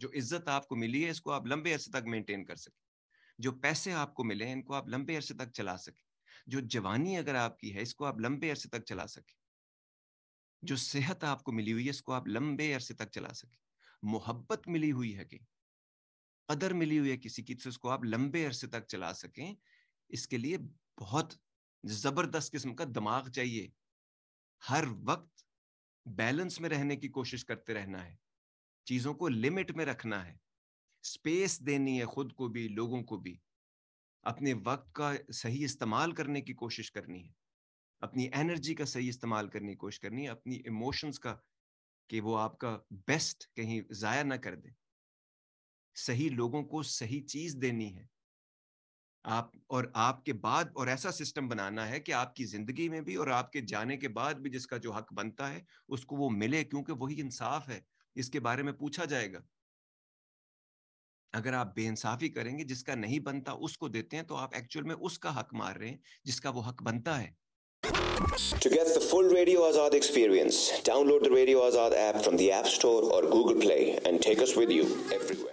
जो इज्जत आपको मिली है इसको आप लंबे अरसे तक मेंटेन कर सके जो पैसे आपको मिले हैं इनको आप लंबे अरसे तक चला सके जो जवानी अगर आपकी है इसको आप लंबे अरसे तक चला सके जो सेहत आपको मिली हुई है इसको आप लंबे अरसे तक चला सके मोहब्बत मिली हुई है कि कदर मिली हुई है किसी की तो इसको आप लंबे अरसे तक चला सकें इसके लिए बहुत जबरदस्त किस्म का दिमाग चाहिए हर वक्त बैलेंस में रहने की कोशिश करते रहना है चीजों को लिमिट में रखना है स्पेस देनी है खुद को भी लोगों को भी अपने वक्त का सही इस्तेमाल करने की कोशिश करनी है अपनी एनर्जी का सही इस्तेमाल करने की कोशिश करनी है अपनी इमोशंस का कि वो आपका बेस्ट कहीं जाया ना कर दे सही लोगों को सही चीज देनी है आप और आपके बाद और ऐसा सिस्टम बनाना है कि आपकी जिंदगी में भी और आपके जाने के बाद भी जिसका जो हक बनता है उसको वो मिले क्योंकि वही इंसाफ है इसके बारे में पूछा जाएगा अगर आप बेइंसाफी करेंगे जिसका नहीं बनता उसको देते हैं तो आप एक्चुअल में उसका हक मार रहे हैं जिसका वो हक बनता है To get the full Radio Azad experience, download the Radio Azad app from the App Store or Google Play and take us with you everywhere.